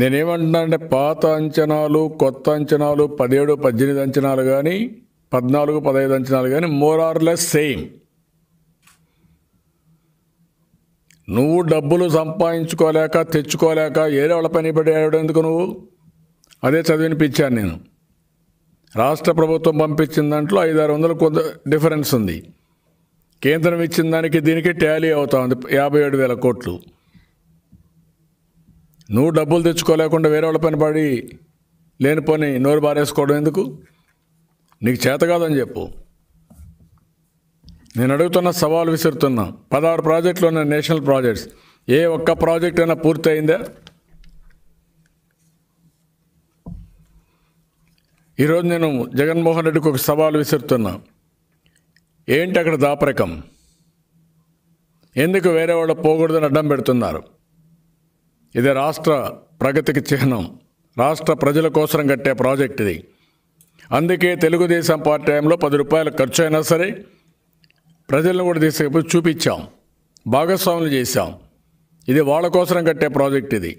నేనేమంటున్నానంటే పాత అంచనాలు కొత్త అంచనాలు పదిహేడు పద్దెనిమిది అంచనాలు కానీ పద్నాలుగు పదహైదు అంచనాలు కానీ మోర్ ఆర్ లెస్ సేమ్ నువ్వు డబ్బులు సంపాదించుకోలేక తెచ్చుకోలేక ఏదో వాళ్ళ పని పడి ఎందుకు నువ్వు అదే చదివినిపించాను నేను రాష్ట్ర ప్రభుత్వం పంపించిన దాంట్లో ఐదారు వందలు కొంత డిఫరెన్స్ ఉంది కేంద్రం ఇచ్చిన దానికి దీనికి ట్యాలీ అవుతా ఉంది యాభై ఏడు వేల కోట్లు నువ్వు డబ్బులు తెచ్చుకోలేకుండా వేరే వాళ్ళ పని పడి లేనిపోని నోరు బారేసుకోవడం ఎందుకు నీకు చేత కాదని చెప్పు నేను అడుగుతున్న సవాల్ విసురుతున్నా పదహారు ప్రాజెక్టులు ఉన్న నేషనల్ ప్రాజెక్ట్స్ ఏ ఒక్క ప్రాజెక్ట్ అయినా పూర్తి అయిందా ఈరోజు నేను జగన్మోహన్ రెడ్డికి ఒక సవాల్ విసురుతున్నా ఏంటి అక్కడ దాపరికం ఎందుకు వేరే వాళ్ళు పోకూడదని అడ్డం పెడుతున్నారు ఇది రాష్ట్ర ప్రగతికి చిహ్నం రాష్ట్ర ప్రజల కోసం కట్టే ప్రాజెక్ట్ ఇది అందుకే తెలుగుదేశం పార్టీ టైంలో పది రూపాయల ఖర్చు అయినా సరే ప్రజలను కూడా తీసుకుపోయి చూపించాం భాగస్వాములు చేశాం ఇది వాళ్ళ కోసం కట్టే ప్రాజెక్ట్ ఇది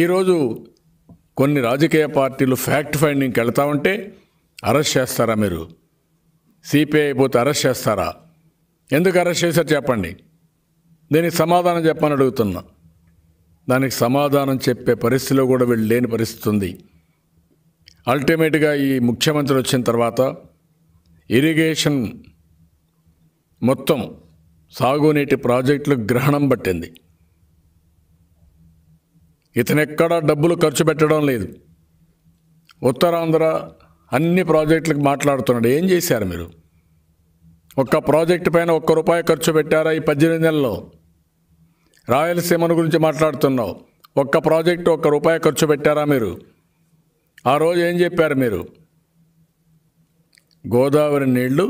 ఈరోజు కొన్ని రాజకీయ పార్టీలు ఫ్యాక్ట్ ఫైండింగ్కి వెళ్తా ఉంటే అరెస్ట్ చేస్తారా మీరు సిపిఐ పోతే అరెస్ట్ చేస్తారా ఎందుకు అరెస్ట్ చేశారు చెప్పండి దీనికి సమాధానం చెప్పని అడుగుతున్నా దానికి సమాధానం చెప్పే పరిస్థితిలో కూడా వీళ్ళు లేని పరిస్థితి ఉంది అల్టిమేట్గా ఈ ముఖ్యమంత్రి వచ్చిన తర్వాత ఇరిగేషన్ మొత్తం సాగునీటి ప్రాజెక్టులు గ్రహణం పట్టింది ఇతనెక్కడా డబ్బులు ఖర్చు పెట్టడం లేదు ఉత్తరాంధ్ర అన్ని ప్రాజెక్టులకు మాట్లాడుతున్నాడు ఏం చేశారు మీరు ఒక్క ప్రాజెక్టు పైన ఒక్క రూపాయి ఖర్చు పెట్టారా ఈ పద్దెనిమిది నెలల్లో రాయలసీమను గురించి మాట్లాడుతున్నావు ఒక్క ప్రాజెక్టు ఒక్క రూపాయి ఖర్చు పెట్టారా మీరు ఆ రోజు ఏం చెప్పారు మీరు గోదావరి నీళ్లు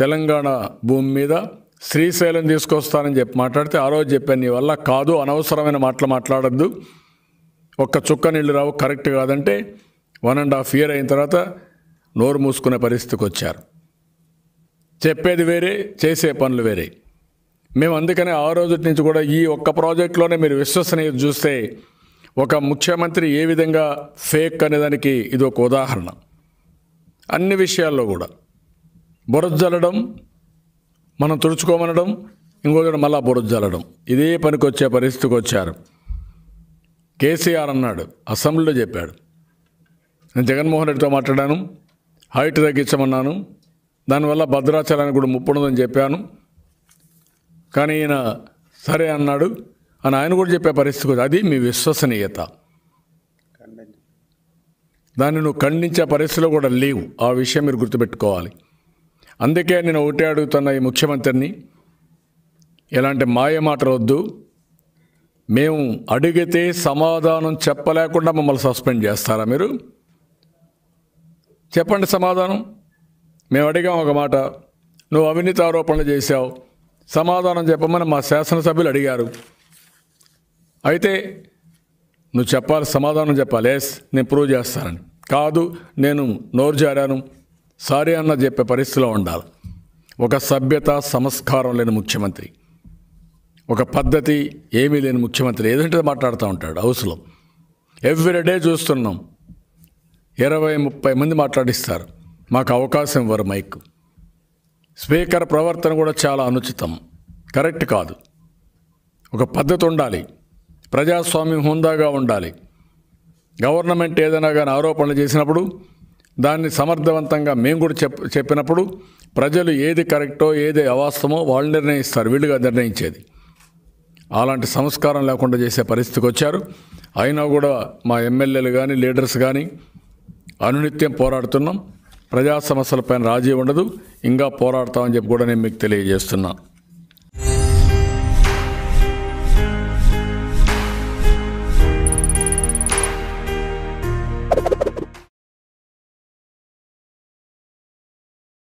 తెలంగాణ భూమి మీద శ్రీశైలం తీసుకొస్తానని చెప్పి మాట్లాడితే ఆ రోజు చెప్పాను నీ వల్ల కాదు అనవసరమైన మాటలు మాట్లాడద్దు ఒక్క చుక్క నీళ్లు రావు కరెక్ట్ కాదంటే వన్ అండ్ హాఫ్ ఇయర్ అయిన తర్వాత నోరు మూసుకునే పరిస్థితికి వచ్చారు చెప్పేది వేరే చేసే పనులు వేరే మేము అందుకనే ఆ రోజు నుంచి కూడా ఈ ఒక్క ప్రాజెక్ట్లోనే మీరు విశ్వసనీయత చూస్తే ఒక ముఖ్యమంత్రి ఏ విధంగా ఫేక్ అనేదానికి ఇది ఒక ఉదాహరణ అన్ని విషయాల్లో కూడా బురజల్లడం మనం తుడుచుకోమనడం ఇంకొకటి మళ్ళా బురజల్లడం ఇదే పనికి వచ్చే పరిస్థితికి వచ్చారు కేసీఆర్ అన్నాడు అసెంబ్లీలో చెప్పాడు నేను జగన్మోహన్ రెడ్డితో మాట్లాడాను హైట్ తగ్గించమన్నాను దానివల్ల భద్రాచలానికి కూడా ముప్పుడుదని చెప్పాను కానీ ఈయన సరే అన్నాడు అని ఆయన కూడా చెప్పే పరిస్థితి అది మీ విశ్వసనీయత దాన్ని నువ్వు ఖండించే పరిస్థితిలో కూడా లేవు ఆ విషయం మీరు గుర్తుపెట్టుకోవాలి అందుకే నేను ఒకటే అడుగుతున్న ఈ ముఖ్యమంత్రిని ఎలాంటి మాయ మాట వద్దు మేము అడిగితే సమాధానం చెప్పలేకుండా మమ్మల్ని సస్పెండ్ చేస్తారా మీరు చెప్పండి సమాధానం మేము అడిగాం ఒక మాట నువ్వు అవినీతి ఆరోపణలు చేశావు సమాధానం చెప్పమని మా శాసనసభ్యులు అడిగారు అయితే నువ్వు చెప్పాలి సమాధానం చెప్పాలి ఎస్ నేను ప్రూవ్ చేస్తానని కాదు నేను నోరు జారాను సారీ అన్న చెప్పే పరిస్థితిలో ఉండాలి ఒక సభ్యత సంస్కారం లేని ముఖ్యమంత్రి ఒక పద్ధతి ఏమీ లేని ముఖ్యమంత్రి ఏదంటే మాట్లాడుతూ ఉంటాడు హౌస్లో ఎవ్రీడే చూస్తున్నాం ఇరవై ముప్పై మంది మాట్లాడిస్తారు మాకు అవకాశం ఇవ్వరు మైక్ స్పీకర్ ప్రవర్తన కూడా చాలా అనుచితం కరెక్ట్ కాదు ఒక పద్ధతి ఉండాలి ప్రజాస్వామ్యం హుందాగా ఉండాలి గవర్నమెంట్ ఏదైనా కానీ ఆరోపణలు చేసినప్పుడు దాన్ని సమర్థవంతంగా మేము కూడా చెప్ప చెప్పినప్పుడు ప్రజలు ఏది కరెక్టో ఏది అవాస్తమో వాళ్ళు నిర్ణయిస్తారు వీళ్ళుగా నిర్ణయించేది అలాంటి సంస్కారం లేకుండా చేసే పరిస్థితికి వచ్చారు అయినా కూడా మా ఎమ్మెల్యేలు కానీ లీడర్స్ కానీ అనునిత్యం పోరాడుతున్నాం ప్రజా సమస్యలపైన రాజీ ఉండదు ఇంకా పోరాడతామని చెప్పి కూడా నేను మీకు తెలియజేస్తున్నాను